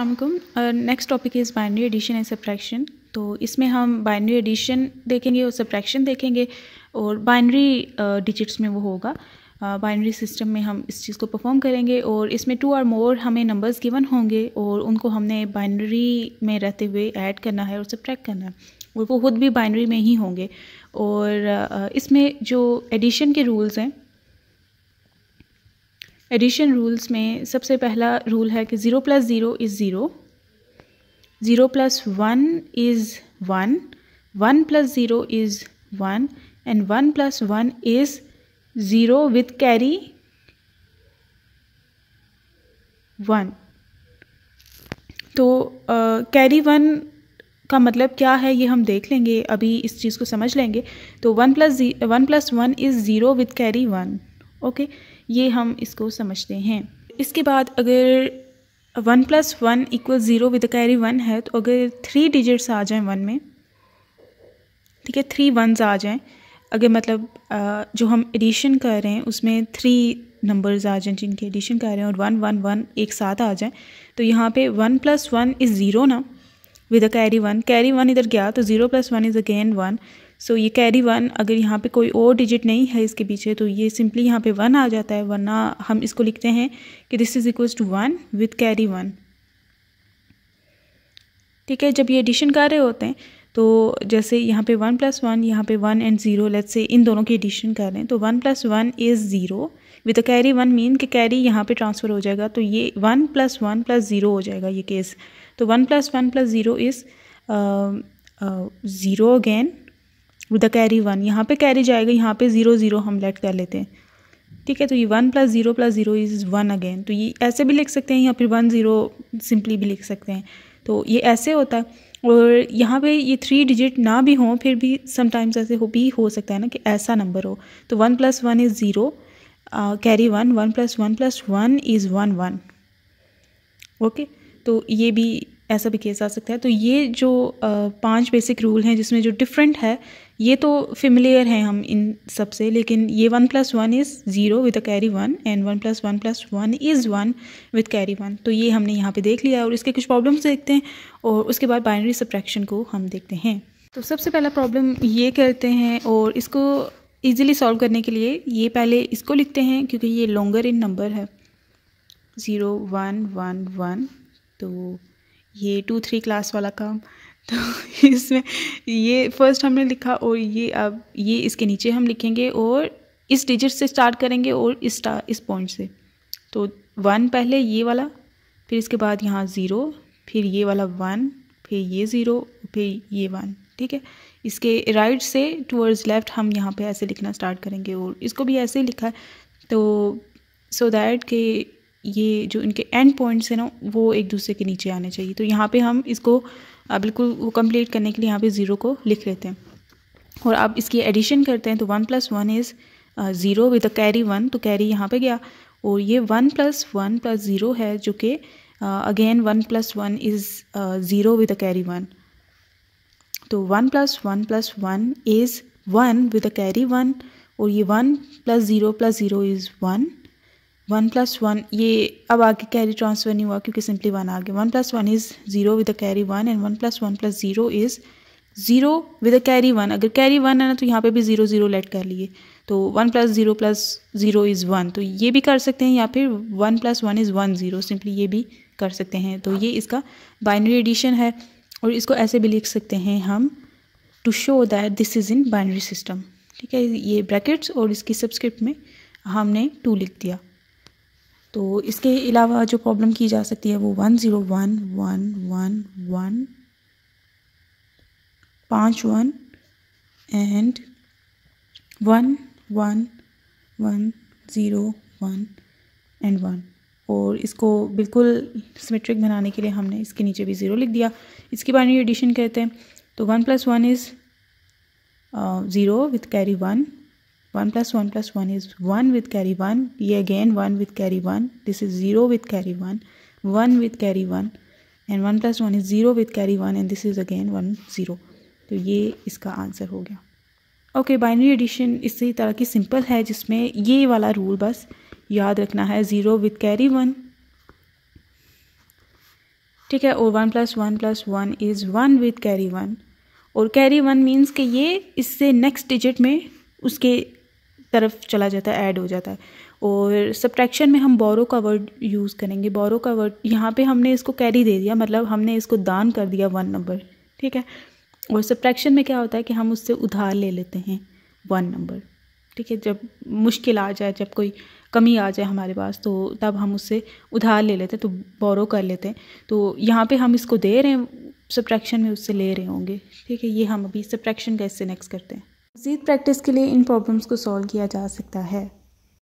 अलमैकम next topic is binary addition and subtraction तो इसमें हम बाइनरी एडिशन देखेंगे और सब्ट्रैक्शन देखेंगे और बाइनरी डिजिट्स uh, में वो होगा बाइनरी uh, सिस्टम में हम इस चीज़ को परफॉर्म करेंगे और इसमें टू और मोर हमें नंबर्स गिवन होंगे और उनको हमने बाइनरी में रहते हुए ऐड करना है और सब्ट्रैक्ट करना है और वो खुद भी बाइनरी में ही होंगे और uh, इसमें जो एडिशन के रूल्स हैं एडिशन रूल्स में सबसे पहला रूल है कि zero plus zero is zero zero plus one is one one plus zero is one and one plus one is zero with carry one तो कैरी uh, वन का मतलब क्या है ये हम देख लेंगे अभी इस चीज़ को समझ लेंगे तो one plus one plus one is zero with carry one okay ये हम इसको समझते हैं इसके बाद अगर one plus one equal zero with carry one है तो अगर थ्री डिजिट्स आ जाएं वन में ठीक है थ्री वनज आ जाएं अगर मतलब जो हम एडिशन कर रहे हैं उसमें थ्री नंबर्स आ जाएं जिनके एडिशन कर रहे हैं और वन वन वन एक साथ आ जाएं तो यहाँ पे one plus one is zero ना with a carry one carry one इधर गया तो zero plus one is again one so ये कैरी वन अगर यहाँ पे कोई और डिजिट नहीं है इसके पीछे तो ये सिंपली यहाँ पे वन आ जाता है वरना हम इसको लिखते हैं कि this is equals to one with carry one ठीक है जब ये एडिशन कर रहे होते हैं तो जैसे यहाँ पे वन प्लस वन यहाँ पे one and zero let's say इन दोनों की एडिशन कर रहे हैं तो one plus one is zero with a carry one mean कि कैरी यहाँ पे ट्रांसफ़र हो जाएगा तो ये one plus one plus zero हो जाएगा ये केस तो one plus one plus zero is zero again with the carry one यहाँ पे कैरी जाएगा यहाँ पे ज़ीरो ज़ीरो हम लेट कर लेते हैं ठीक है तो ये one plus zero plus zero is one again तो ये ऐसे भी लिख सकते हैं या फिर वन ज़ीरो सिंपली भी लिख सकते हैं तो ये ऐसे होता है और यहाँ पे ये थ्री डिजिट ना भी हों फिर भी समटाइम्स ऐसे हो भी हो सकता है ना कि ऐसा नंबर हो तो one plus one is zero carry one one plus one plus one is one one okay तो ये भी ऐसा भी केस आ सकता है तो ये जो पांच बेसिक रूल हैं जिसमें जो डिफरेंट है ये तो फेमिलियर हैं हम इन सब से लेकिन ये one plus one is zero with a carry one and one plus one plus one is one with carry one तो ये हमने यहाँ पे देख लिया और इसके कुछ प्रॉब्लम्स देखते हैं और उसके बाद बाइनरी सब्ट्रैक्शन को हम देखते हैं तो सबसे पहला प्रॉब्लम ये करते हैं और इसको ईजिली सॉल्व करने के लिए ये पहले इसको लिखते हैं क्योंकि ये लॉन्गर इन नंबर है ज़ीरो वन वन वन तो ये टू थ्री क्लास वाला काम तो इसमें ये फर्स्ट हमने लिखा और ये अब ये इसके नीचे हम लिखेंगे और इस डिजिट से स्टार्ट करेंगे और इस इस पॉइंट से तो वन पहले ये वाला फिर इसके बाद यहाँ ज़ीरो फिर ये वाला वन फिर ये ज़ीरो फिर ये वन ठीक है इसके राइट से टूवर्ड्स लेफ़्ट हम यहाँ पे ऐसे लिखना स्टार्ट करेंगे और इसको भी ऐसे ही लिखा है तो सो so दैट के ये जो इनके एंड पॉइंट्स हैं ना वो एक दूसरे के नीचे आने चाहिए तो यहाँ पे हम इसको आप बिल्कुल वो कंप्लीट करने के लिए यहाँ पे ज़ीरो को लिख लेते हैं और अब इसकी एडिशन करते हैं तो one plus one is zero with a carry one तो कैरी यहाँ पे गया और ये one plus one plus zero है जो कि again one plus one is zero with a carry one तो one plus one plus one is one with a carry one और ये one plus zero plus zero is one one plus one ये अब आगे carry transfer नहीं हुआ क्योंकि simply one आ गया one plus one is zero with a carry one and one plus one plus zero is zero with a carry one अगर carry one है ना तो यहाँ पे भी ज़ीरो ज़ीरो लेट कर लिए तो one plus zero plus zero is one तो ये भी कर सकते हैं या फिर one plus one is one zero simply ये भी कर सकते हैं तो ये इसका बाइनरी एडिशन है और इसको ऐसे भी लिख सकते हैं हम to show that this is in binary system ठीक है ये ब्रैकेट्स और इसकी सब्सक्रिप्ट में हमने टू लिख दिया तो इसके अलावा जो प्रॉब्लम की जा सकती है वो one zero one one one one पाँच one and one one one zero one and one और इसको बिल्कुल सिमेट्रिक बनाने के लिए हमने इसके नीचे भी ज़ीरो लिख दिया इसकी में एडिशन कहते हैं तो one plus one is zero with carry one one plus one plus one is one with carry one ये again one with carry one this is zero with carry one one with carry one and one plus one is zero with carry one and this is again one zero तो ये इसका answer हो गया okay binary addition इसी तरह की simple है जिसमें ये वाला रूल बस याद रखना है ज़ीरो विद कैरी वन ठीक है और one plus one plus one is one with carry one और कैरी वन मीन्स कि ये इससे नेक्स्ट डिजिट में उसके तरफ चला जाता है ऐड हो जाता है और सब्ट्रैक्शन में हम बोरो का वर्ड यूज़ करेंगे बोरो का वर्ड यहाँ पे हमने इसको कैरी दे दिया मतलब हमने इसको दान कर दिया वन नंबर ठीक है और सब्ट्रैक्शन में क्या होता है कि हम उससे उधार ले लेते हैं वन नंबर ठीक है जब मुश्किल आ जाए जब कोई कमी आ जाए हमारे पास तो तब हम उससे उधार ले लेते हैं तो बोरो कर लेते हैं तो यहाँ पे हम इसको दे रहे हैं सब्ट्रैक्शन में उससे ले रहे होंगे ठीक है ये हम अभी सब्ट्रैक्शन का इससे नेक्स्ट करते हैं मज़ीद प्रैक्टिस के लिए इन प्रॉब्लम्स को सॉल्व किया जा सकता है